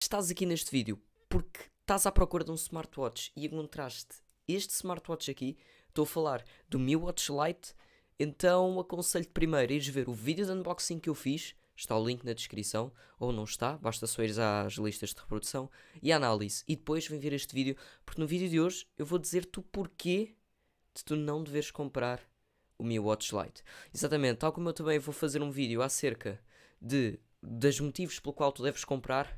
estás aqui neste vídeo porque estás à procura de um smartwatch e encontraste este smartwatch aqui, estou a falar do Mi Watch Lite, então aconselho-te primeiro a ires ver o vídeo de unboxing que eu fiz, está o link na descrição, ou não está, basta só ires às listas de reprodução e análise, e depois vem ver este vídeo, porque no vídeo de hoje eu vou dizer-te o porquê de tu não deveres comprar o Mi Watch Lite. Exatamente, tal como eu também vou fazer um vídeo acerca de dos motivos pelo qual tu deves comprar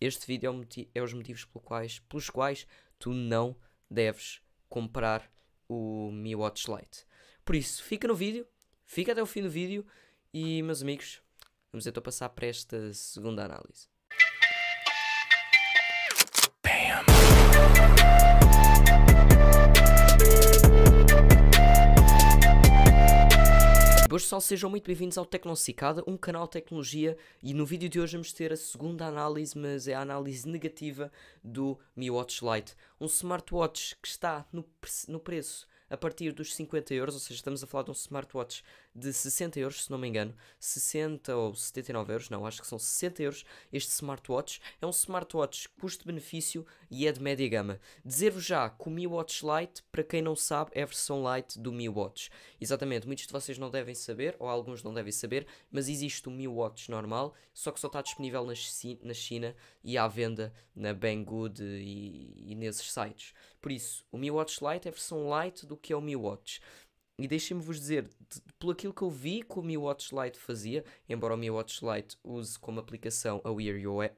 este vídeo é, motivo, é os motivos pelos quais, pelos quais tu não deves comprar o Mi Watch Lite. Por isso, fica no vídeo, fica até o fim do vídeo e, meus amigos, vamos então passar para esta segunda análise. pessoal, sejam muito bem-vindos ao Tecnocicada, um canal de tecnologia, e no vídeo de hoje vamos ter a segunda análise, mas é a análise negativa do Mi Watch Lite, um smartwatch que está no, no preço a partir dos 50 euros, ou seja, estamos a falar de um smartwatch de 60 euros, se não me engano, 60 ou 79 euros, não, acho que são 60 euros este smartwatch. É um smartwatch custo-benefício e é de média gama. Dizer-vos já que o Mi Watch Lite, para quem não sabe, é a versão Lite do Mi Watch. Exatamente, muitos de vocês não devem saber, ou alguns não devem saber, mas existe o Mi Watch normal, só que só está disponível na, China e à venda na Banggood e, e nesses sites. Por isso, o Mi Watch Lite é a versão Lite do que é o Mi Watch. E deixem-me vos dizer, de, pelo aquilo que eu vi que o Mi Watch Lite fazia, embora o Mi Watch Lite use como aplicação a Wear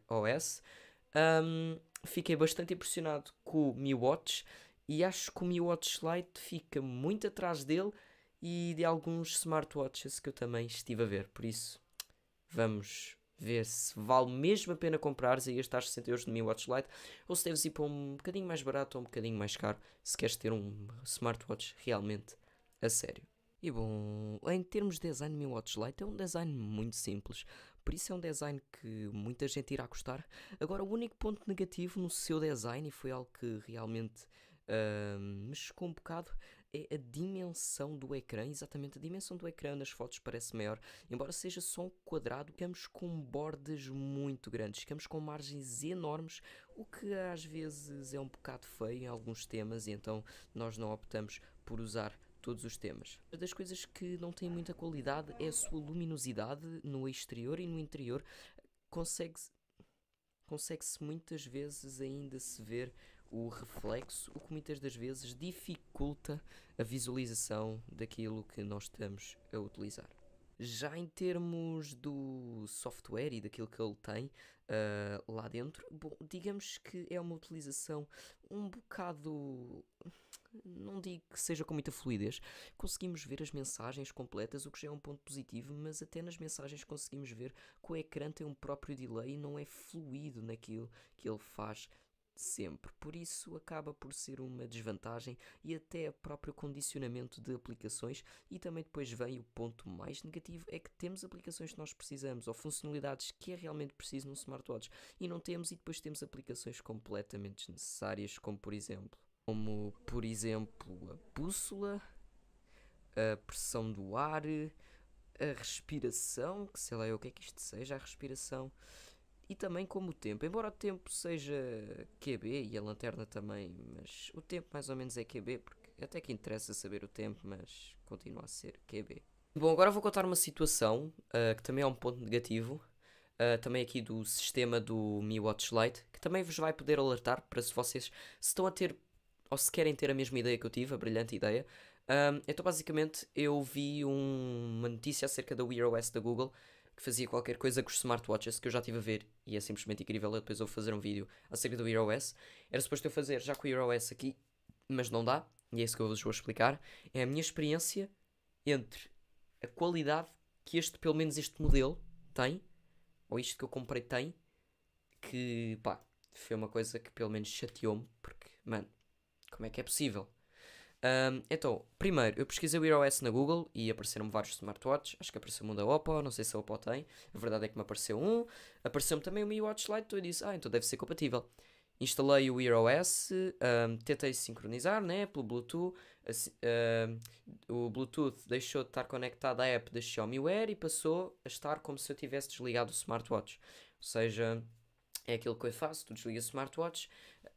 OS, um, fiquei bastante impressionado com o Mi Watch e acho que o Mi Watch Lite fica muito atrás dele e de alguns smartwatches que eu também estive a ver. Por isso, vamos ver se vale mesmo a pena comprares aí estes 60 euros no Mi Watch Lite ou se deves ir para um bocadinho mais barato ou um bocadinho mais caro se queres ter um smartwatch realmente a sério. E bom, em termos de design, meu Watch light, é um design muito simples, por isso é um design que muita gente irá gostar. Agora, o único ponto negativo no seu design, e foi algo que realmente uh, me chocou um bocado, é a dimensão do ecrã. Exatamente, a dimensão do ecrã nas fotos parece maior, embora seja só um quadrado, ficamos com bordas muito grandes, ficamos com margens enormes, o que às vezes é um bocado feio em alguns temas, e então nós não optamos por usar todos os temas. Uma das coisas que não tem muita qualidade é a sua luminosidade no exterior e no interior. Consegue-se consegue muitas vezes ainda se ver o reflexo, o que muitas das vezes dificulta a visualização daquilo que nós estamos a utilizar. Já em termos do software e daquilo que ele tem uh, lá dentro, bom, digamos que é uma utilização um bocado não digo que seja com muita fluidez, conseguimos ver as mensagens completas, o que já é um ponto positivo, mas até nas mensagens conseguimos ver que o ecrã tem um próprio delay e não é fluido naquilo que ele faz sempre. Por isso acaba por ser uma desvantagem e até o próprio condicionamento de aplicações. E também depois vem o ponto mais negativo é que temos aplicações que nós precisamos ou funcionalidades que é realmente preciso num smartwatch e não temos e depois temos aplicações completamente desnecessárias, como por exemplo como por exemplo a bússola, a pressão do ar, a respiração, que sei lá o que é que isto seja, a respiração, e também como o tempo. Embora o tempo seja QB e a lanterna também, mas o tempo mais ou menos é QB, porque até que interessa saber o tempo, mas continua a ser QB. Bom, agora vou contar uma situação uh, que também é um ponto negativo, Uh, também aqui do sistema do Mi Watch Lite, que também vos vai poder alertar para se vocês se estão a ter ou se querem ter a mesma ideia que eu tive, a brilhante ideia. Um, então, basicamente, eu vi um, uma notícia acerca da Wear OS da Google que fazia qualquer coisa com os smartwatches que eu já estive a ver e é simplesmente incrível. Eu depois vou fazer um vídeo acerca do Wear OS. Era suposto eu fazer já com o Wear OS aqui, mas não dá, e é isso que eu vos vou explicar. É a minha experiência entre a qualidade que este, pelo menos este modelo, tem, ou isto que eu comprei tem, que pá, foi uma coisa que pelo menos chateou-me, porque, mano, como é que é possível? Um, então, primeiro, eu pesquisei o Wear OS na Google e apareceram-me vários smartwatches. Acho que apareceu um da Oppo, não sei se a Oppo tem. A verdade é que me apareceu um. Apareceu-me também o Mi Watch Lite, então eu disse, ah, então deve ser compatível. Instalei o Wear OS, um, tentei sincronizar, né, pelo Bluetooth. Assim, um, o Bluetooth deixou de estar conectado à app da Xiaomi Wear e passou a estar como se eu tivesse desligado o smartwatch. Ou seja, é aquilo que eu faço, tu desligas o smartwatch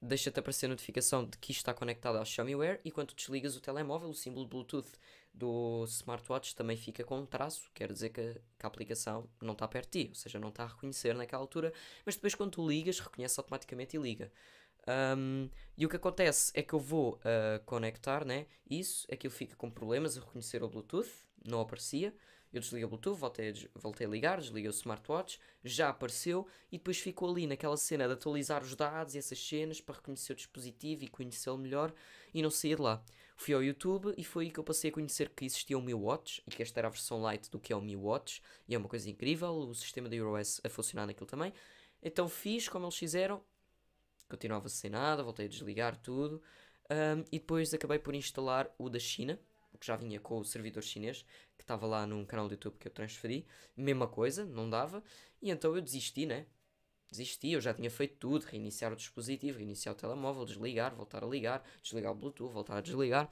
deixa-te aparecer a notificação de que isto está conectado ao Xiaomiware e quando desligas o telemóvel, o símbolo Bluetooth do smartwatch também fica com um traço, quer dizer que a, que a aplicação não está perto de ti, ou seja, não está a reconhecer naquela altura, mas depois quando tu ligas, reconhece automaticamente e liga. Um, e o que acontece é que eu vou uh, conectar né, isso, aquilo fica com problemas a reconhecer o Bluetooth, não aparecia. Eu desliguei o Bluetooth, voltei a, voltei a ligar, desliguei o smartwatch, já apareceu e depois ficou ali naquela cena de atualizar os dados e essas cenas para reconhecer o dispositivo e conhecê-lo melhor e não sair de lá. Fui ao YouTube e foi aí que eu passei a conhecer que existia o Mi Watch e que esta era a versão light do que é o Mi Watch e é uma coisa incrível, o sistema da iOS a funcionar naquilo também. Então fiz como eles fizeram, continuava sem nada, voltei a desligar tudo um, e depois acabei por instalar o da China que já vinha com o servidor chinês, que estava lá num canal do YouTube que eu transferi, mesma coisa, não dava, e então eu desisti, né? Desisti, eu já tinha feito tudo, reiniciar o dispositivo, reiniciar o telemóvel, desligar, voltar a ligar, desligar o Bluetooth, voltar a desligar.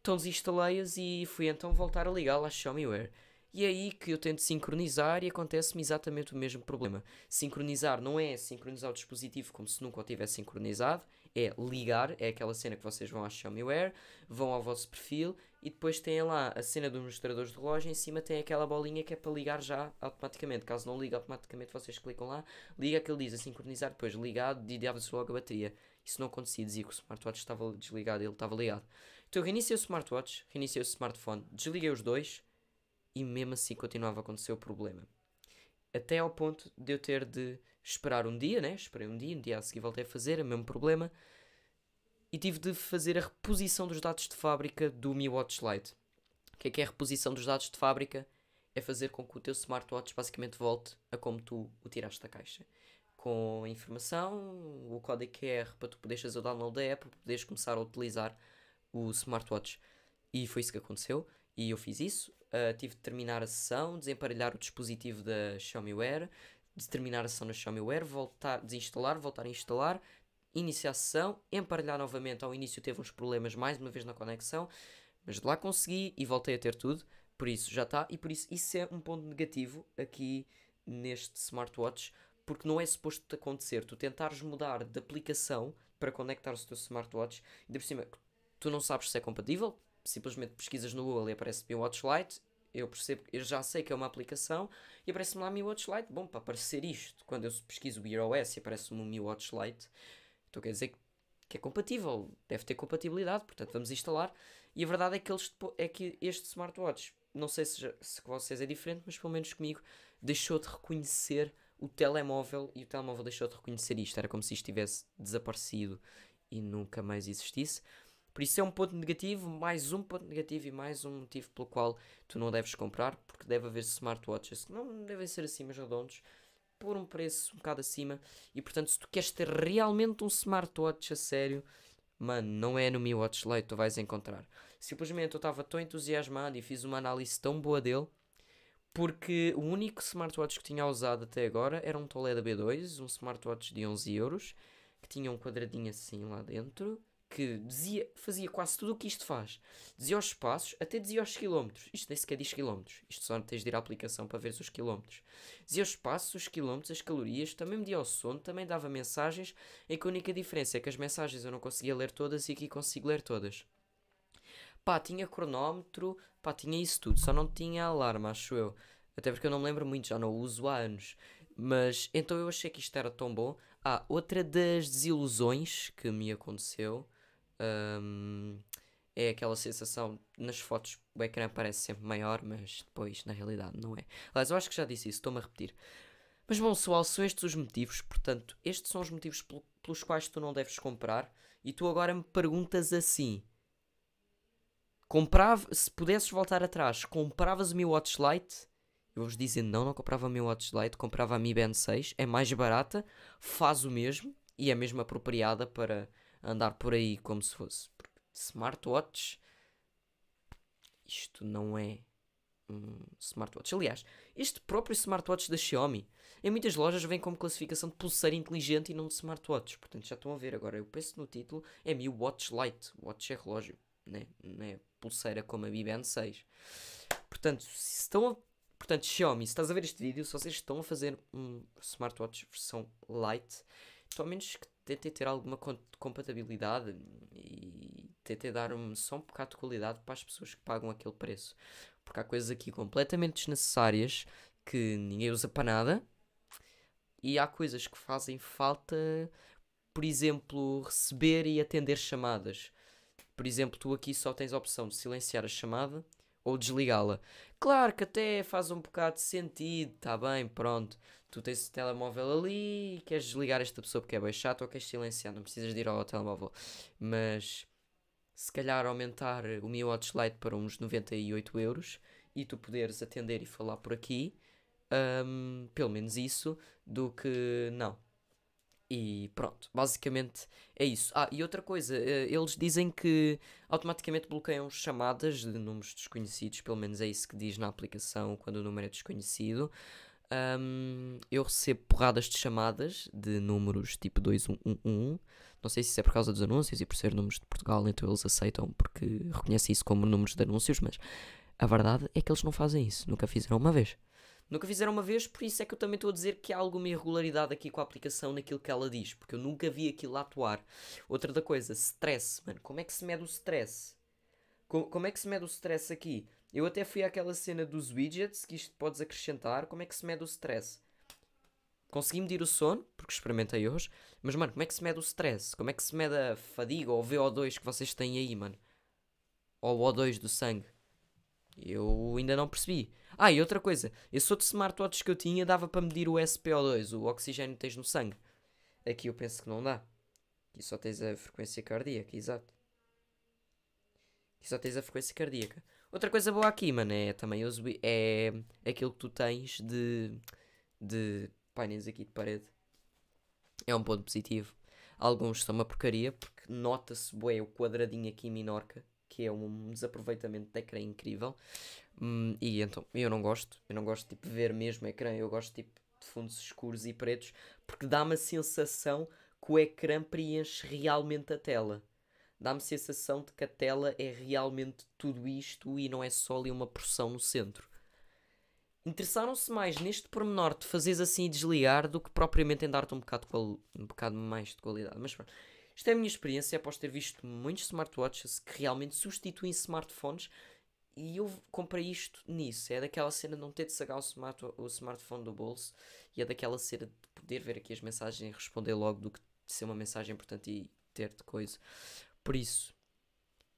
Então desinstalei-as e fui então voltar a ligá-la Xiaomi Xiaomiware. E é aí que eu tento sincronizar e acontece-me exatamente o mesmo problema. Sincronizar não é sincronizar o dispositivo como se nunca o tivesse sincronizado, é ligar, é aquela cena que vocês vão à Xiaomi Wear, vão ao vosso perfil e depois têm lá a cena dos mostradores de relógio, em cima tem aquela bolinha que é para ligar já automaticamente. Caso não ligue automaticamente, vocês clicam lá, liga que ele diz a sincronizar, depois ligado, de se logo a bateria. Isso não acontecia, dizia que o smartwatch estava desligado, ele estava ligado. Então eu reiniciei o smartwatch, reiniciei o smartphone, desliguei os dois e mesmo assim continuava a acontecer o problema. Até ao ponto de eu ter de esperar um dia, né? Esperei um dia, um dia a seguir voltei a fazer, é o mesmo problema. E tive de fazer a reposição dos dados de fábrica do Mi Watch Lite. O que é que é a reposição dos dados de fábrica? É fazer com que o teu smartwatch basicamente volte a como tu o tiraste da caixa. Com a informação, o código QR para tu poderes fazer o download da app, para poderes começar a utilizar o smartwatch. E foi isso que aconteceu. E eu fiz isso uh, tive de terminar a sessão, desemparelhar o dispositivo da Xiaomi Wear, terminar a sessão na Xiaomiware, voltar, desinstalar, voltar a instalar, iniciar a sessão, emparelhar novamente. Ao início teve uns problemas mais uma vez na conexão, mas de lá consegui e voltei a ter tudo. Por isso já está, e por isso isso é um ponto negativo aqui neste smartwatch, porque não é suposto acontecer. Tu tentares mudar de aplicação para conectar o teu smartwatch, e de por cima tu não sabes se é compatível, simplesmente pesquisas no Google e aparece Mi Watch Lite, eu percebo, eu já sei que é uma aplicação e aparece-me lá Mi Watch Lite. Bom, para aparecer isto, quando eu pesquiso o Gear OS e aparece-me o Mi Watch Lite, então quer dizer que, que é compatível, deve ter compatibilidade, portanto vamos instalar. E a verdade é que, eles, é que este smartwatch, não sei se, se com vocês é diferente, mas pelo menos comigo, deixou de reconhecer o telemóvel e o telemóvel deixou de reconhecer isto. Era como se isto tivesse desaparecido e nunca mais existisse. Por isso é um ponto negativo, mais um ponto negativo e mais um motivo pelo qual tu não deves comprar, porque deve haver smartwatches que não devem ser assim, mas redondos, por um preço um bocado acima. E portanto, se tu queres ter realmente um smartwatch a sério, mano, não é no Mi Watch Lite tu vais encontrar. Simplesmente eu estava tão entusiasmado e fiz uma análise tão boa dele porque o único smartwatch que tinha usado até agora era um Toledo B2, um smartwatch de 11 euros, que tinha um quadradinho assim lá dentro, que dizia, fazia quase tudo o que isto faz. Dizia os passos, até dizia os quilómetros. Isto nem sequer diz quilómetros. Isto só tens de ir à aplicação para ver os quilómetros. Dizia os passos, os quilómetros, as calorias, também media o sono, também dava mensagens. E que a única diferença é que as mensagens eu não conseguia ler todas e aqui consigo ler todas. Pá, tinha cronómetro, pá, tinha isso tudo, só não tinha alarma, acho eu. Até porque eu não me lembro muito, já não o uso há anos. Mas então eu achei que isto era tão bom. Ah, outra das desilusões que me aconteceu um, é aquela sensação, nas fotos o ecrã parece sempre maior, mas depois na realidade não é. Aliás, eu acho que já disse isso, estou-me a repetir. Mas bom, pessoal, são estes os motivos, portanto, estes são os motivos pelos quais tu não deves comprar. E tu agora me perguntas assim: comprava, se pudesses voltar atrás, compravas o meu Watch Lite? Eu vos dizer: não, não comprava o meu Watch Lite, comprava a Mi Band 6, é mais barata, faz o mesmo e é mesmo apropriada para andar por aí como se fosse. Porque smartwatch, isto não é um smartwatch. Aliás, este próprio smartwatch da Xiaomi, em muitas lojas vem como classificação de pulseira inteligente e não de smartwatch. Portanto, já estão a ver agora. Eu penso no título, é Mi Watch Lite. Watch é relógio, né? não é pulseira como a Mi Band 6. Portanto, se estão a... Portanto, Xiaomi, se estás a ver este vídeo, se vocês estão a fazer um smartwatch versão light, pelo menos que tentem ter alguma compatibilidade e tentem dar um, só um bocado de qualidade para as pessoas que pagam aquele preço. Porque há coisas aqui completamente desnecessárias que ninguém usa para nada e há coisas que fazem falta, por exemplo, receber e atender chamadas. Por exemplo, tu aqui só tens a opção de silenciar a chamada ou desligá-la. Claro que até faz um bocado de sentido, tá bem, pronto. Tu tens o telemóvel ali e queres desligar esta pessoa porque é bem chato ou queres silenciar, não precisas de ir ao telemóvel. Mas se calhar aumentar o meu hotslide para uns 98 euros e tu poderes atender e falar por aqui, um, pelo menos isso, do que não e pronto, basicamente é isso. Ah, e outra coisa, eh, eles dizem que automaticamente bloqueiam chamadas de números desconhecidos, pelo menos é isso que diz na aplicação quando o número é desconhecido. Um, eu recebo porradas de chamadas de números tipo 2111. Não sei se isso é por causa dos anúncios e por ser números de Portugal, então eles aceitam porque reconhecem isso como números de anúncios, mas a verdade é que eles não fazem isso, nunca fizeram uma vez. Nunca fizeram uma vez, por isso é que eu também estou a dizer que há alguma irregularidade aqui com a aplicação naquilo que ela diz, porque eu nunca vi aquilo lá atuar. Outra da coisa, stress, mano, como é que se mede o stress? Como, como é que se mede o stress aqui? Eu até fui àquela cena dos widgets, que isto podes acrescentar, como é que se mede o stress? Consegui medir o sono, porque experimentei hoje, mas mano, como é que se mede o stress? Como é que se mede a fadiga ou o VO2 que vocês têm aí, mano? Ou o O2 do sangue? Eu ainda não percebi. Ah, e outra coisa, esse outro smartwatch que eu tinha dava para medir o SPO2, o oxigênio que tens no sangue. Aqui eu penso que não dá. Aqui só tens a frequência cardíaca, exato. Aqui só tens a frequência cardíaca. Outra coisa boa aqui, mano, é também uso, é aquilo que tu tens de, de painéis aqui de parede. É um ponto positivo. Alguns são uma porcaria porque nota-se bué o quadradinho aqui minorca que é um desaproveitamento de ecrã incrível. Hum, e então, eu não gosto, eu não gosto tipo, de ver mesmo ecrã, eu gosto tipo, de fundos escuros e pretos, porque dá-me a sensação que o ecrã preenche realmente a tela. Dá-me a sensação de que a tela é realmente tudo isto e não é só ali uma porção no centro. Interessaram-se mais neste pormenor de fazeres assim e desligar do que propriamente em dar-te um bocado, um bocado mais de qualidade. Mas pronto. Isto é a minha experiência após ter visto muitos smartwatches que realmente substituem smartphones e eu comprei isto nisso. É daquela cena de não ter de sacar o, smart, o smartphone do bolso e é daquela cena de poder ver aqui as mensagens e responder logo do que ser uma mensagem importante e ter de coisa. Por isso,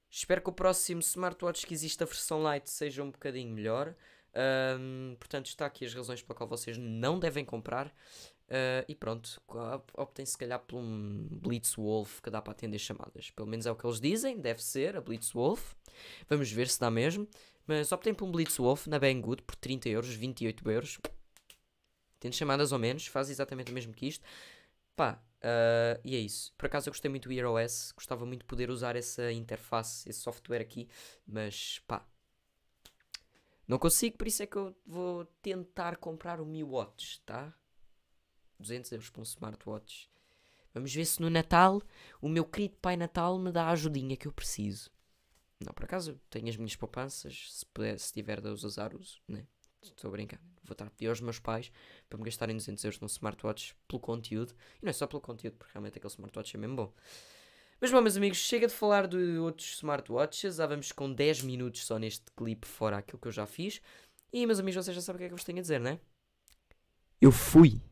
espero que o próximo smartwatch que existe a versão light seja um bocadinho melhor. Um, portanto, está aqui as razões pela qual vocês não devem comprar. Uh, e pronto, optem se calhar por um Wolf que dá para atender chamadas. Pelo menos é o que eles dizem, deve ser a Blitz Wolf Vamos ver se dá mesmo. Mas optem por um Wolf na Banggood por 30 euros, 28 euros. Tendo chamadas ou menos, faz exatamente o mesmo que isto. Pá, uh, e é isso. Por acaso eu gostei muito do iOS, gostava muito de poder usar essa interface, esse software aqui, mas pá, não consigo, por isso é que eu vou tentar comprar o Mi Watch, tá? 200 euros para um smartwatch. Vamos ver se no Natal o meu querido Pai Natal me dá a ajudinha que eu preciso. Não, por acaso tenho as minhas poupanças, se, puder, se tiver de os usar, uso, né? Estou a brincar. Vou estar a pedir aos meus pais para me gastarem 200 euros num smartwatch pelo conteúdo. E não é só pelo conteúdo, porque realmente aquele smartwatch é mesmo bom. Mas bom, meus amigos, chega de falar de outros smartwatches. Já vamos com 10 minutos só neste clipe, fora aquilo que eu já fiz. E, meus amigos, vocês já sabem o que é que eu vos tenho a dizer, né? Eu fui!